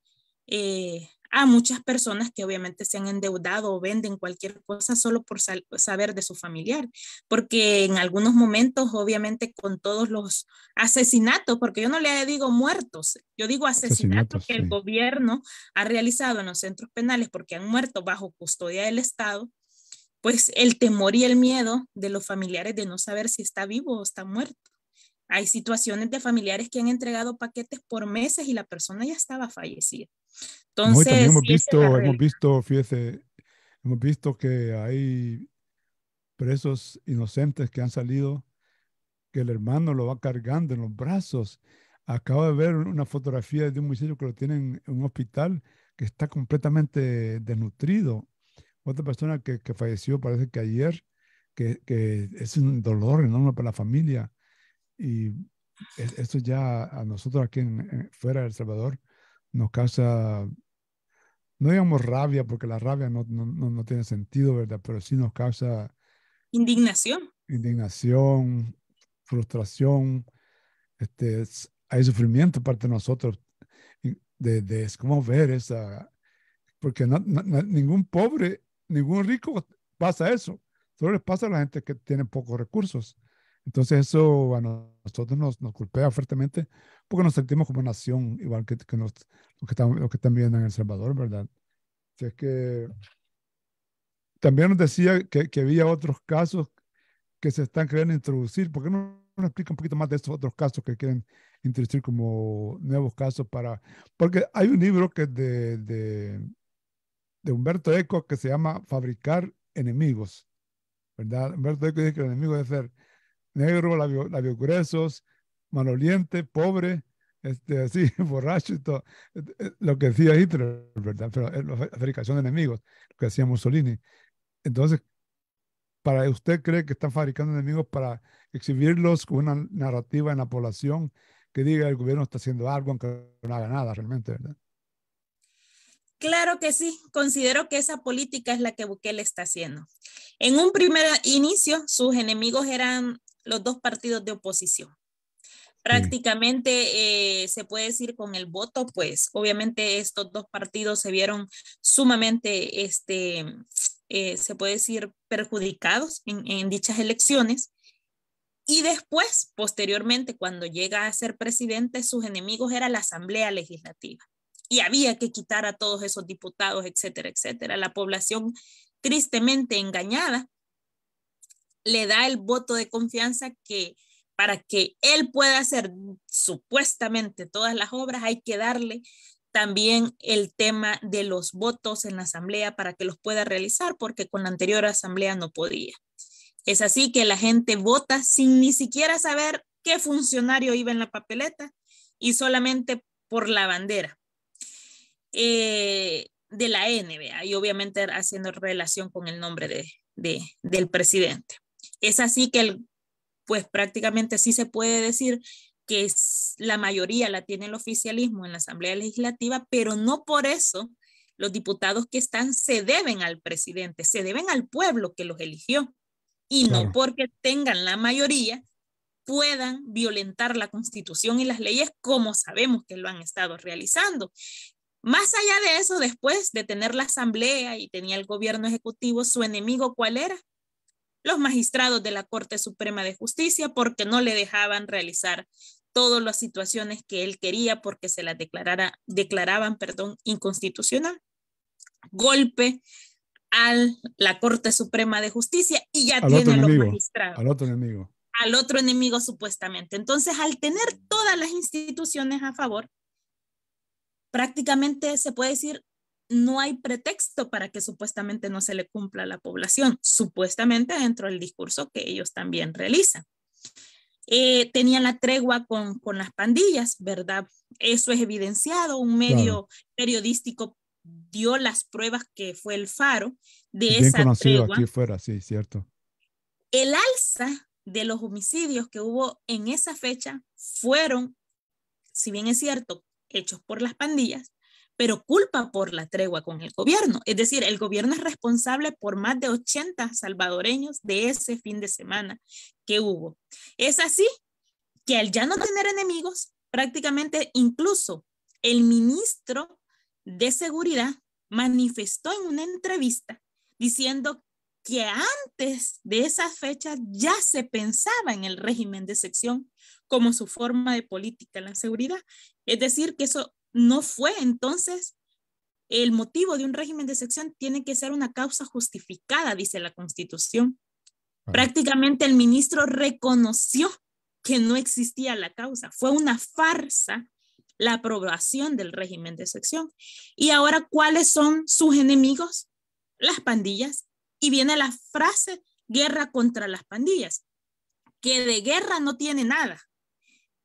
eh, a muchas personas que obviamente se han endeudado o venden cualquier cosa solo por saber de su familiar, porque en algunos momentos, obviamente con todos los asesinatos, porque yo no le digo muertos, yo digo asesinatos, que el gobierno ha realizado en los centros penales porque han muerto bajo custodia del Estado, pues el temor y el miedo de los familiares de no saber si está vivo o está muerto. Hay situaciones de familiares que han entregado paquetes por meses y la persona ya estaba fallecida. Entonces, hemos, visto, hemos visto, fíjese, hemos visto que hay presos inocentes que han salido, que el hermano lo va cargando en los brazos. Acabo de ver una fotografía de un muchacho que lo tienen en un hospital que está completamente desnutrido. Otra persona que, que falleció parece que ayer, que, que es un dolor enorme para la familia. Y eso esto ya a nosotros aquí fuera de El Salvador nos causa, no digamos rabia, porque la rabia no, no, no tiene sentido, ¿verdad? Pero sí nos causa... Indignación. Indignación, frustración, este, hay sufrimiento parte de nosotros de, de cómo ver esa, porque ningún pobre, ningún rico pasa eso, solo les pasa a la gente que tiene pocos recursos. Entonces eso a nosotros nos, nos golpea fuertemente porque nos sentimos como nación, igual que, que los, que están, los que están viviendo en El Salvador, ¿verdad? es que también nos decía que, que, había otros casos que se están queriendo introducir. ¿Por qué no nos explica un poquito más de estos otros casos que quieren introducir como nuevos casos para... Porque hay un libro que de, de, de Humberto Eco que se llama Fabricar enemigos, ¿verdad? Humberto Eco dice que el enemigo debe ser negro, labios maloliente, pobre, este, así, *laughs* borracho eh, eh, Lo que decía Hitler, ¿verdad? la fabricación de enemigos, lo que hacía Mussolini. Entonces, ¿para usted cree que están fabricando enemigos para exhibirlos con una narrativa en la población que diga el gobierno está haciendo algo, aunque no haga nada realmente, ¿verdad? Claro que sí, considero que esa política es la que Bukele está haciendo. En un primer inicio, sus enemigos eran los dos partidos de oposición. Prácticamente eh, se puede decir con el voto, pues obviamente estos dos partidos se vieron sumamente, este, eh, se puede decir, perjudicados en, en dichas elecciones. Y después, posteriormente, cuando llega a ser presidente, sus enemigos era la Asamblea Legislativa. Y había que quitar a todos esos diputados, etcétera, etcétera. La población tristemente engañada le da el voto de confianza que para que él pueda hacer supuestamente todas las obras hay que darle también el tema de los votos en la asamblea para que los pueda realizar, porque con la anterior asamblea no podía. Es así que la gente vota sin ni siquiera saber qué funcionario iba en la papeleta y solamente por la bandera eh, de la NBA y obviamente haciendo relación con el nombre de, del presidente. Es así que, pues prácticamente sí se puede decir que la mayoría la tiene el oficialismo en la Asamblea Legislativa, pero no por eso los diputados que están se deben al presidente, se deben al pueblo que los eligió. Y no porque tengan la mayoría puedan violentar la constitución y las leyes como sabemos que lo han estado realizando. Más allá de eso, después de tener la asamblea y tenía el gobierno ejecutivo, su enemigo, ¿cuál era? los magistrados de la Corte Suprema de Justicia porque no le dejaban realizar todas las situaciones que él quería porque se las declarara, declaraban perdón, inconstitucional. Golpe a la Corte Suprema de Justicia y ya tiene los magistrados. Al otro enemigo. Al otro enemigo supuestamente. Entonces, al tener todas las instituciones a favor, prácticamente se puede decir no hay pretexto para que supuestamente no se le cumpla a la población, supuestamente dentro del discurso que ellos también realizan. Eh, tenían la tregua con, las pandillas, ¿verdad? Eso es evidenciado, un medio periodístico dio las pruebas que fue el faro de Bien conocido aquí fuera, sí, cierto. El alza de los homicidios que hubo en esa fecha fueron, si bien es cierto, hechos por las pandillas, pero culpa por la tregua con el gobierno. Es decir, el gobierno es responsable por más de 80 salvadoreños de ese fin de semana que hubo. Es así que al ya no tener enemigos, prácticamente incluso el ministro de Seguridad manifestó en una entrevista diciendo que antes de esa fecha ya se pensaba en el régimen de sección como su forma de política en la seguridad. Es decir, que eso no fue. Entonces, el motivo de un régimen de sección tiene que ser una causa justificada, dice la Constitución. Prácticamente el ministro reconoció que no existía la causa. Fue una farsa la aprobación del régimen de sección. Y ahora, ¿cuáles son sus enemigos? Las pandillas. Y viene la frase guerra contra las pandillas, que de guerra no tiene nada.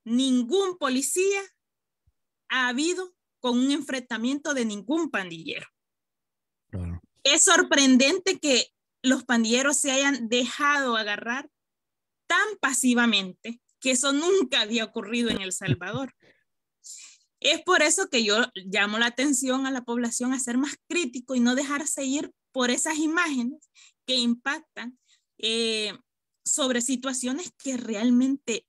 Ningún policía ha habido con un enfrentamiento de ningún pandillero. Es sorprendente que los pandilleros se hayan dejado agarrar tan pasivamente que eso nunca había ocurrido en El Salvador. Es por eso que yo llamo la atención a la población a ser más crítico y no dejarse ir por esas imágenes que impactan eh, sobre situaciones que realmente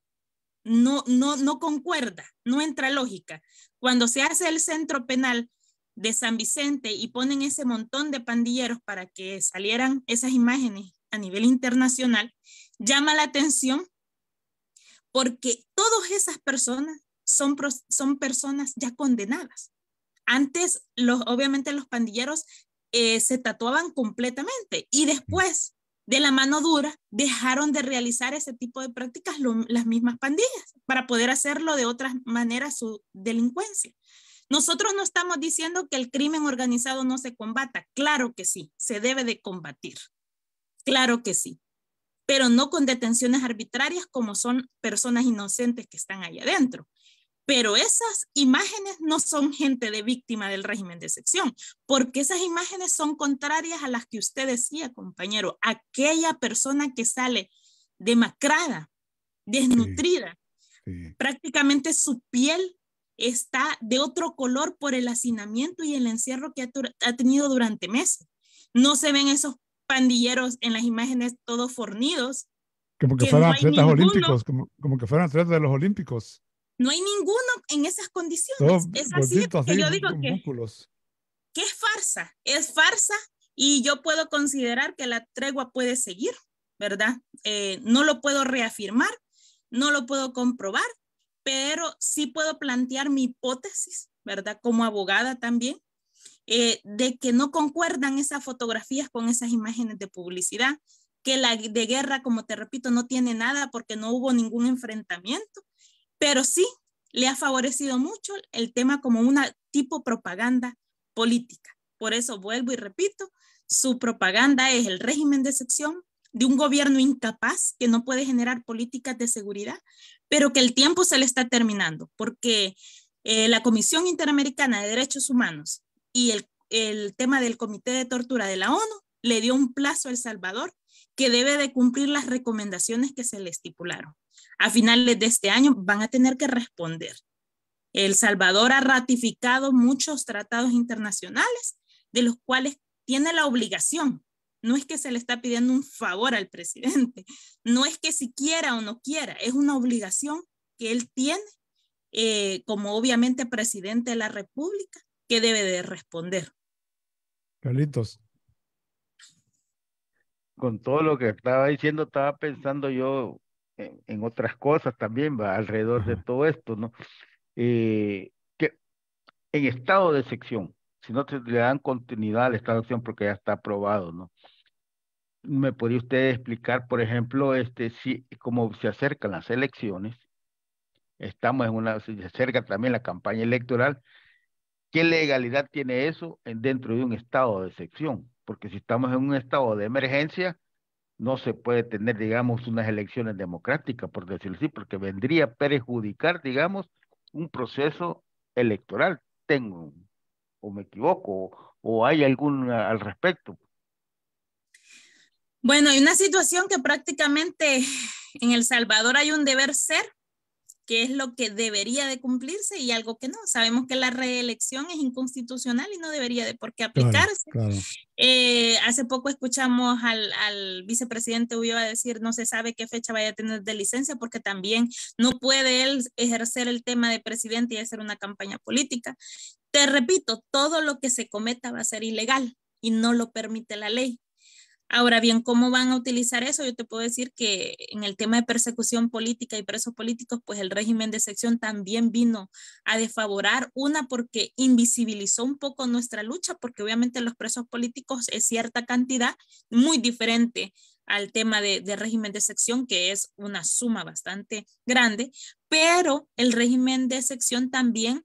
no, no, concuerda, no entra lógica. Cuando se hace el centro penal de San Vicente y ponen ese montón de pandilleros para que salieran esas imágenes a nivel internacional, llama la atención porque todas esas personas son, son personas ya condenadas. Antes, los, obviamente, los pandilleros eh, se tatuaban completamente y después de la mano dura dejaron de realizar ese tipo de prácticas las mismas pandillas para poder hacerlo de otra maneras su delincuencia. Nosotros no estamos diciendo que el crimen organizado no se combata, claro que sí, se debe de combatir, claro que sí, pero no con detenciones arbitrarias como son personas inocentes que están ahí adentro. Pero esas imágenes no son gente de víctima del régimen de excepción, porque esas imágenes son contrarias a las que usted decía, compañero. Aquella persona que sale demacrada, desnutrida, prácticamente su piel está de otro color por el hacinamiento y el encierro que ha, tenido durante meses. No se ven esos pandilleros en las imágenes todos fornidos. Como que, fueran atletas olímpicos, como, como, que fueran atletas de los olímpicos. No hay ninguno en esas condiciones. es así que yo digo que, es farsa, es farsa y yo puedo considerar que la tregua puede seguir, ¿verdad? Eh, no lo puedo reafirmar, no lo puedo comprobar, pero sí puedo plantear mi hipótesis, ¿verdad? Como abogada también, eh, de que no concuerdan esas fotografías con esas imágenes de publicidad, que la de guerra, como te repito, no tiene nada porque no hubo ningún enfrentamiento, pero sí le ha favorecido mucho el tema como una tipo propaganda política. Por eso vuelvo y repito, su propaganda es el régimen de sección de un gobierno incapaz que no puede generar políticas de seguridad, pero que el tiempo se le está terminando, porque eh, la Comisión Interamericana de Derechos Humanos y el, el tema del Comité de Tortura de la ONU le dio un plazo a El Salvador que debe de cumplir las recomendaciones que se le estipularon a finales de este año van a tener que responder. El Salvador ha ratificado muchos tratados internacionales de los cuales tiene la obligación. No es que se le está pidiendo un favor al presidente, *laughs* no es que si quiera o no quiera, es una obligación que él tiene eh, como obviamente presidente de la República que debe de responder. Carlitos. Con todo lo que estaba diciendo, estaba pensando yo en otras cosas también, va alrededor de todo esto, ¿no? Eh, que en estado de sección, si no se le dan continuidad al estado de sección porque ya está aprobado, ¿no? ¿Me podría usted explicar, por ejemplo, este, si, como se acercan las elecciones, estamos en una, se acerca también la campaña electoral, ¿qué legalidad tiene eso en, dentro de un estado de sección? Porque si estamos en un estado de emergencia, no se puede tener, digamos, unas elecciones democráticas, por decirlo así, porque vendría a perjudicar, digamos, un proceso electoral. Tengo, o me equivoco, o, hay algún al respecto. Bueno, hay una situación que prácticamente en El Salvador hay un deber ser qué es lo que debería de cumplirse y algo que no. Sabemos que la reelección es inconstitucional y no debería de por qué aplicarse. Eh, hace poco escuchamos al, al vicepresidente Ulloa decir no se sabe qué fecha vaya a tener de licencia porque también no puede él ejercer el tema de presidente y hacer una campaña política. Te repito, todo lo que se cometa va a ser ilegal y no lo permite la ley. Ahora bien, ¿cómo van a utilizar eso? Yo te puedo decir que en el tema de persecución política y presos políticos, pues el régimen de sección también vino a desfavorar una porque invisibilizó un poco nuestra lucha, porque obviamente los presos políticos es cierta cantidad muy diferente al tema de, de régimen de sección, que es una suma bastante grande, pero el régimen de sección también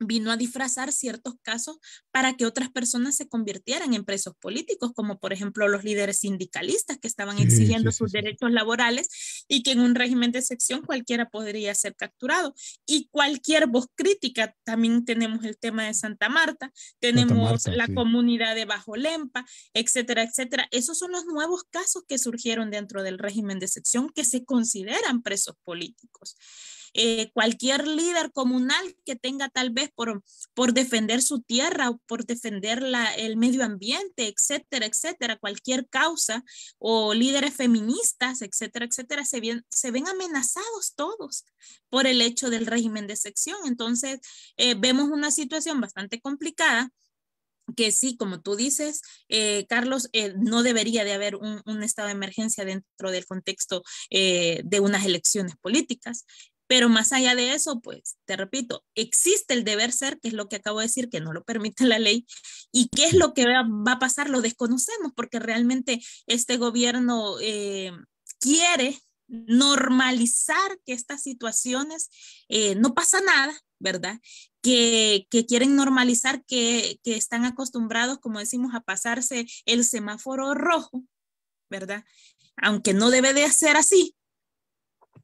vino a disfrazar ciertos casos para que otras personas se convirtieran en presos políticos, como por ejemplo los líderes sindicalistas que estaban exigiendo sus derechos laborales y que en un régimen de sección cualquiera podría ser capturado. Y cualquier voz crítica, también tenemos el tema de Santa Marta, tenemos la comunidad de Bajo Lempa, etcétera, etcétera. Esos son los nuevos casos que surgieron dentro del régimen de sección que se consideran presos políticos. Eh, cualquier líder comunal que tenga tal vez por, por defender su tierra, o por defender el medio ambiente, etcétera, etcétera, cualquier causa, o líderes feministas, etcétera, etcétera, se, bien, se ven amenazados todos por el hecho del régimen de sección. Entonces, eh, vemos una situación bastante complicada que sí, como tú dices, eh, Carlos, no debería de haber un, estado de emergencia dentro del contexto de unas elecciones políticas. Pero más allá de eso, pues, te repito, existe el deber ser, que es lo que acabo de decir, que no lo permite *laughs* la ley, y qué es lo que va a pasar, lo desconocemos, porque realmente este gobierno eh, quiere normalizar que estas situaciones eh, no pasa nada, ¿verdad? Que, quieren normalizar que, que están acostumbrados, como decimos, a pasarse el semáforo rojo, ¿verdad? Aunque no debe de ser así,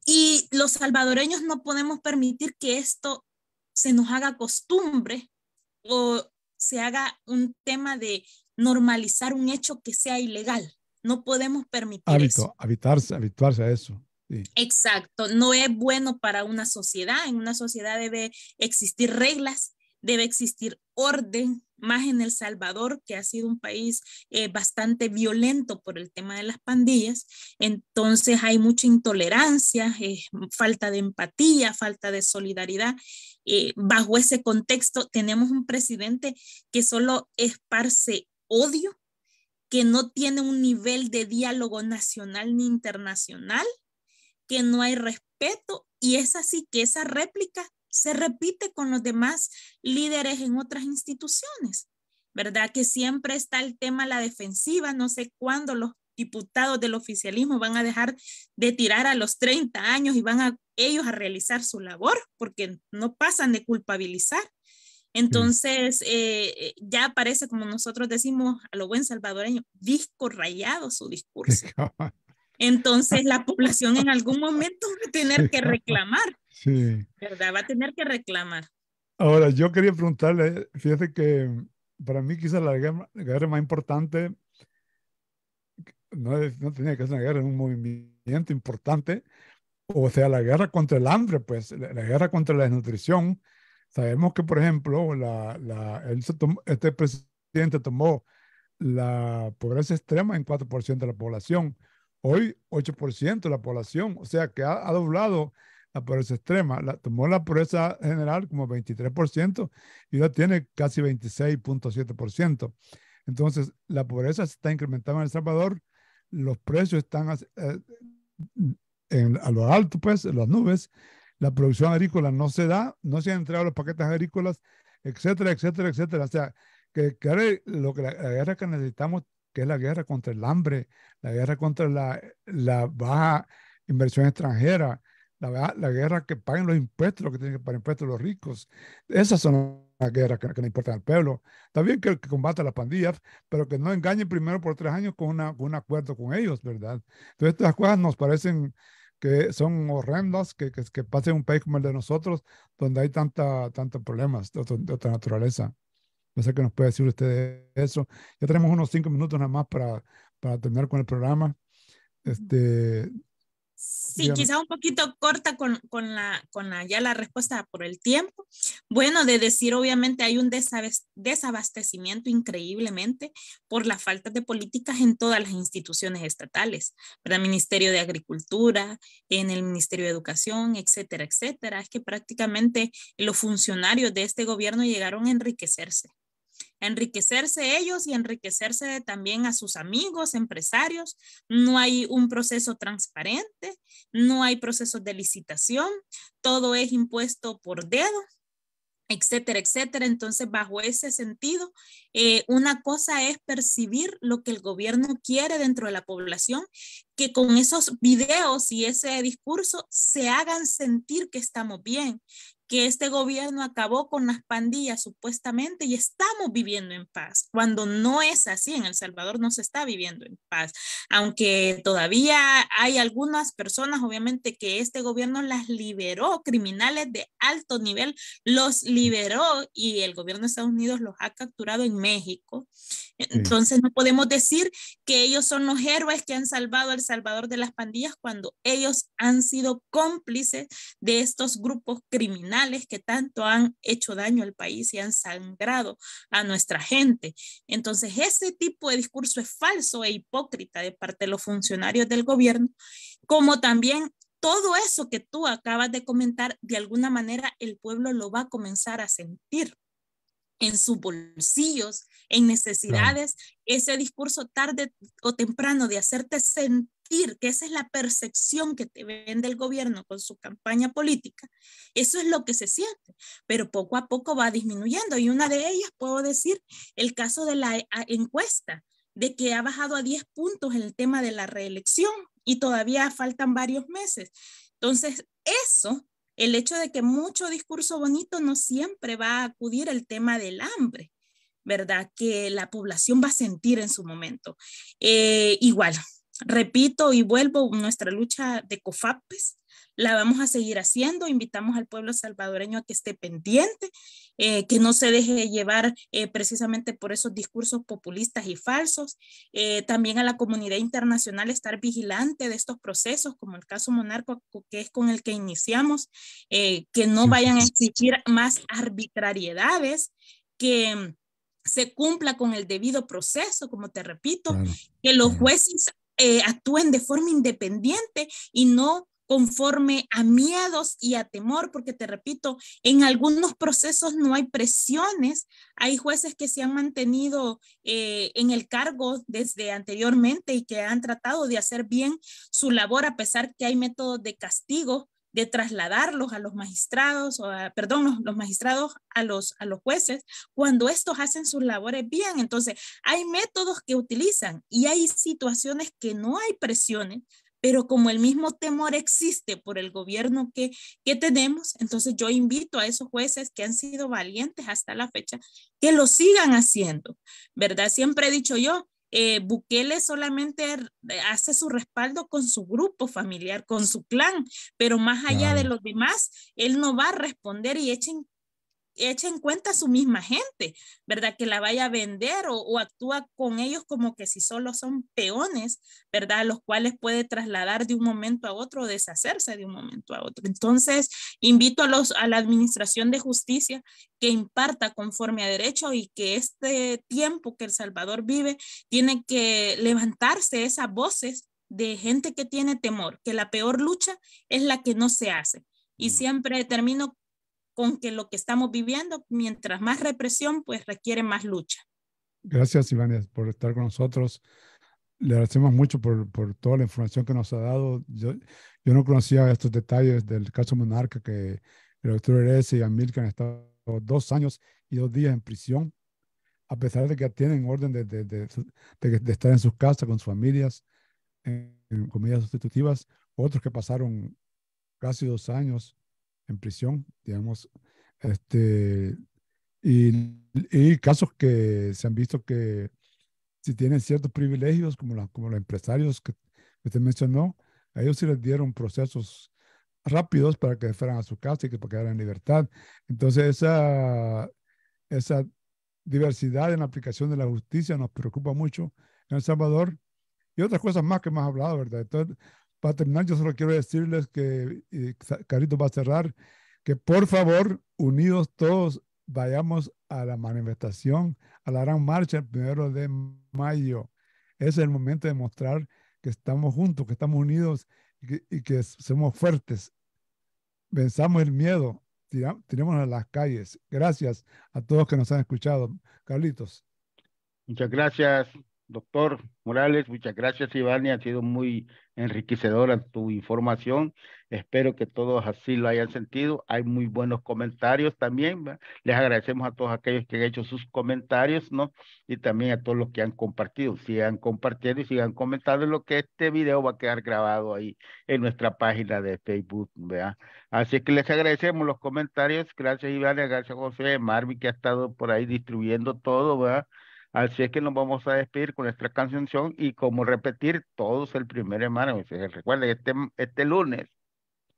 y los salvadoreños no podemos permitir que esto se nos haga costumbre o se haga un tema de normalizar un hecho que sea ilegal. No podemos permitir eso. Habitarse, habituarse a eso. Exacto, no es bueno para una sociedad. En una sociedad debe existir reglas, debe existir orden, más en El Salvador, que ha sido un país eh, bastante violento por el tema de las pandillas. Entonces hay mucha intolerancia, falta de empatía, falta de solidaridad. Eh, bajo ese contexto tenemos un presidente que solo esparce odio, que no tiene un nivel de diálogo nacional ni internacional, que no hay respeto y es así que esa réplica se repite con los demás líderes en otras instituciones, ¿verdad? Que siempre está el tema la defensiva, no sé cuándo los diputados del oficialismo van a dejar de tirar a los 30 años y van ellos a realizar su labor porque no pasan de culpabilizar. Entonces, mm. eh, ya aparece como nosotros decimos a lo buen salvadoreño, disco rayado su discurso. *laughs* Entonces, la población en algún momento va a tener que reclamar. Sí. ¿Verdad? Va a tener que reclamar. Ahora, yo quería preguntarle, fíjate que para mí quizás la guerra, más importante no, no, tenía que ser una guerra, es un movimiento importante, o sea, la guerra contra el hambre, pues, la, guerra contra la desnutrición. Sabemos que, por ejemplo, la, la este presidente tomó la pobreza extrema en 4% de la población, hoy 8% de la población, o sea, que ha, ha doblado la pobreza extrema. La, tomó la pobreza general como 23% y ya tiene casi 26.7%. Entonces, la pobreza se está incrementando en El Salvador, los precios están eh, a lo alto, pues, en las nubes, la producción agrícola no se da, no se han entregado los paquetes agrícolas, etcétera, etcétera, etcétera. O sea, que, lo que la, guerra que necesitamos, que es la guerra contra el hambre, la guerra contra la baja inversión extranjera, la, guerra que paguen los impuestos, lo que tienen que pagar impuestos los ricos. Esas son las guerras que, que le importan al pueblo. Está bien que, que a las pandillas, pero que no engañen primero por tres años con, una, un acuerdo con ellos, ¿verdad? Entonces, estas cosas nos parecen que son horrendas, que, que, pase un país como el de nosotros, donde hay tanta, tantos problemas de, otra naturaleza. No sé qué nos puede decir usted de eso. Ya tenemos unos cinco minutos nada más para, para terminar con el programa. Este, Sí, quizá un poquito corta con, la, ya la respuesta por el tiempo. Bueno, de decir, obviamente hay un desabastecimiento increíblemente por la falta de políticas en todas las instituciones estatales, para el Ministerio de Agricultura, en el Ministerio de Educación, etcétera, etcétera. Es que prácticamente los funcionarios de este gobierno llegaron a enriquecerse enriquecerse ellos y enriquecerse también a sus amigos, empresarios. No hay un proceso transparente, no hay procesos de licitación, todo es impuesto por dedo etcétera, etcétera. Entonces, bajo ese sentido, eh, una cosa es percibir lo que el gobierno quiere dentro de la población que con esos videos y ese discurso se hagan sentir que estamos bien, que este gobierno acabó con las pandillas supuestamente y estamos viviendo en paz, cuando no es así. En El Salvador no se está viviendo en paz, aunque todavía hay algunas personas, obviamente, que este gobierno las liberó, criminales de alto nivel, los liberó y el gobierno de Estados Unidos los ha capturado en México. Entonces, no podemos decir que ellos son los héroes que han salvado El Salvador de las pandillas cuando ellos han sido cómplices de estos grupos criminales que tanto han hecho daño al país y han sangrado a nuestra gente. Entonces, ese tipo de discurso es falso e hipócrita de parte de los funcionarios del gobierno, como también todo eso que tú acabas de comentar, de alguna manera el pueblo lo va a comenzar a sentir en sus bolsillos, en necesidades, ese discurso tarde o temprano de hacerte sentir que esa es la percepción que te vende el gobierno con su campaña política, eso es lo que se siente, pero poco a poco va disminuyendo. Y una de ellas, puedo decir, el caso de la ah, encuesta, de que ha bajado a 10 puntos en el tema de la reelección y todavía faltan varios meses. Entonces, eso, el hecho de que mucho discurso bonito no siempre va a acudir al tema del hambre. ¿verdad? Que la población va a sentir en su momento. Eh, igual, repito y vuelvo, nuestra lucha de COFAPES la vamos a seguir haciendo. Invitamos al pueblo salvadoreño a que esté pendiente, eh, que no se deje llevar eh, precisamente por esos discursos populistas y falsos. Eh, también a la comunidad internacional estar vigilante de estos procesos, como el caso Monarco, que es con el que iniciamos, que no vayan a existir más arbitrariedades, que se cumpla con el debido proceso, como te repito, que los jueces eh, actúen de forma independiente y no conforme a miedos y a temor, porque te repito, en algunos procesos no hay presiones, hay jueces que se han mantenido eh, en el cargo desde anteriormente y que han tratado de hacer bien su labor a pesar que hay métodos de castigo de trasladarlos a los magistrados, o perdón, los, magistrados a los, a los jueces, cuando estos hacen sus labores bien. Entonces, hay métodos que utilizan y hay situaciones que no hay presiones, pero como el mismo temor existe por el gobierno que, que tenemos, entonces yo invito a esos jueces que han sido valientes hasta la fecha que lo sigan haciendo, ¿verdad? Siempre he dicho yo, eh, Bukele solamente eh, hace su respaldo con su grupo familiar, con su clan, pero más allá de los demás, él no va a responder y echen echa en cuenta a su misma gente, ¿verdad? Que la vaya a vender o, actúa con ellos como que si solo son peones, ¿verdad? Los cuales puede trasladar de un momento a otro o deshacerse de un momento a otro. Entonces, invito a, los, a la Administración de Justicia que imparta conforme a derecho y que este tiempo que El Salvador vive tiene que levantarse esas voces de gente que tiene temor, que la peor lucha es la que no se hace. Y mm. siempre termino con que lo que estamos viviendo, mientras más represión, pues requiere más lucha. Gracias, Iván, por estar con nosotros. Le agradecemos mucho por, por toda la información que nos ha dado. Yo, yo, no conocía estos detalles del caso Monarca, que el doctor Heredes y Amilcar han estado dos años y dos días en prisión, a pesar de que tienen orden de, de, de, estar en sus casas con sus familias, en, en comidas sustitutivas. Otros que pasaron casi dos años en prisión, digamos, este, y, casos que se han visto que si tienen ciertos privilegios, como, como los empresarios que, usted mencionó, a ellos sí les dieron procesos rápidos para que fueran a su casa y que para en libertad. Entonces, esa, esa diversidad en la aplicación de la justicia nos preocupa mucho en El Salvador y otras cosas más que hemos hablado, ¿verdad? Entonces, para terminar, yo solo quiero decirles que eh, Carlitos Carito va a cerrar, que por favor, unidos todos, vayamos a la manifestación, a la gran marcha el primero de mayo. es el momento de mostrar que estamos juntos, que estamos unidos y que, somos fuertes. Venzamos el miedo, tenemos a las calles. Gracias a todos que nos han escuchado. Carlitos. Muchas gracias, doctor Morales. Muchas gracias, Iván. Ha sido muy enriquecedora tu información. Espero que todos así lo hayan sentido. Hay muy buenos comentarios también. Les agradecemos a todos aquellos que han hecho sus comentarios, ¿no? Y también a todos los que han compartido. Sigan compartiendo y sigan comentando lo que este video va a quedar grabado ahí en nuestra página de Facebook, ¿verdad? Así que les agradecemos los comentarios. Gracias, Iván, gracias, José, Marvin, que ha estado por ahí distribuyendo todo, ¿verdad? Así es que nos vamos a despedir con nuestra canción y como repetir, todos el primer de mayo. recuerden, este, este lunes,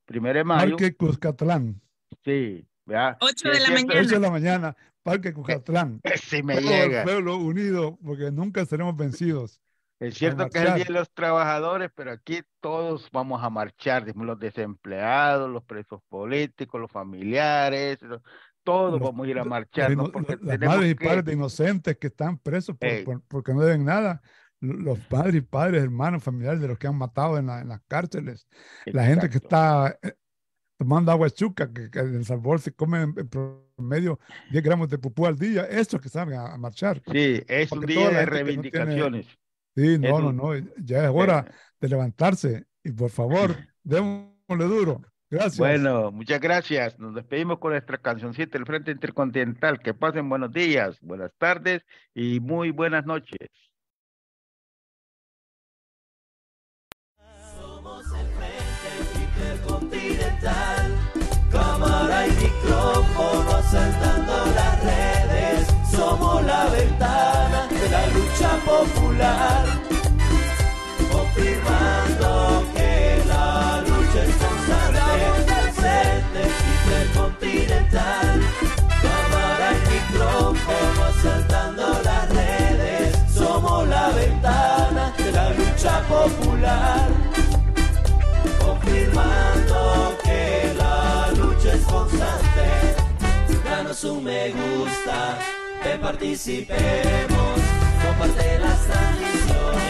primer de mayo. Parque Cuscatlán. Sí, ¿verdad? 8 de la mañana. 8 de la mañana, Parque Cuscatlán. *laughs* Sí me llega. Pueblo unido, porque nunca seremos vencidos. Es cierto que es el Día de los Trabajadores, pero aquí todos vamos a marchar, los desempleados, los presos políticos, los familiares, todos vamos a ir a marchar. Las madres y padres de inocentes que están presos porque no deben nada, los padres y padres, hermanos, familiares de los que han matado en, las cárceles, la gente que está eh, tomando agua chuca, que, en El Salvador se comen en promedio 10 gramos de pupú al día, estos que salen a, marchar. Sí, es un día de reivindicaciones. Sí, no, no, no, ya es hora eh. de levantarse y por favor, *laughs* démosle duro. Gracias. Bueno, muchas gracias. Nos despedimos con nuestra 7, del Frente Intercontinental. Que pasen buenos días, buenas tardes y muy buenas noches. Somos el Frente Intercontinental, cámara y micrófono saltando las redes. Somos la ventana de la lucha popular Su me gusta, que participemos, comparte las transmisiones.